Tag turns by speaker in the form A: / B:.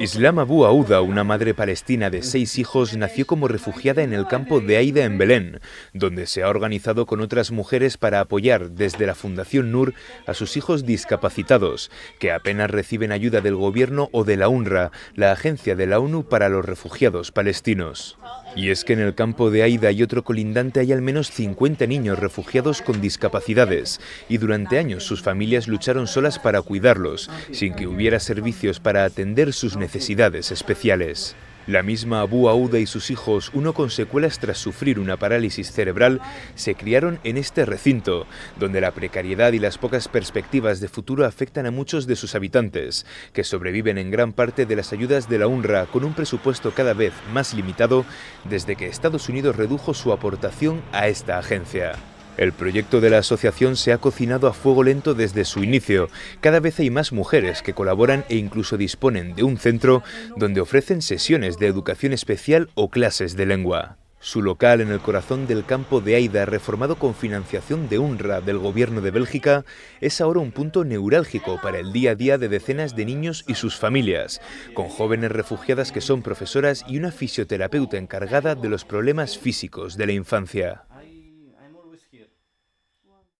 A: Islam Abu Auda, una madre palestina de seis hijos, nació como refugiada en el campo de Aida en Belén, donde se ha organizado con otras mujeres para apoyar desde la Fundación Nur a sus hijos discapacitados, que apenas reciben ayuda del gobierno o de la UNRWA, la agencia de la ONU para los refugiados palestinos. Y es que en el campo de Aida y otro colindante hay al menos 50 niños refugiados con discapacidades, y durante años sus familias lucharon solas para cuidarlos, sin que hubiera servicios para atender sus necesidades especiales. La misma Abu Auda y sus hijos, uno con secuelas tras sufrir una parálisis cerebral, se criaron en este recinto, donde la precariedad y las pocas perspectivas de futuro afectan a muchos de sus habitantes, que sobreviven en gran parte de las ayudas de la UNRWA con un presupuesto cada vez más limitado desde que Estados Unidos redujo su aportación a esta agencia. El proyecto de la asociación se ha cocinado a fuego lento desde su inicio. Cada vez hay más mujeres que colaboran e incluso disponen de un centro donde ofrecen sesiones de educación especial o clases de lengua. Su local en el corazón del campo de Aida, reformado con financiación de UNRWA del gobierno de Bélgica, es ahora un punto neurálgico para el día a día de decenas de niños y sus familias, con jóvenes refugiadas que son profesoras y una fisioterapeuta encargada de los problemas físicos de la infancia.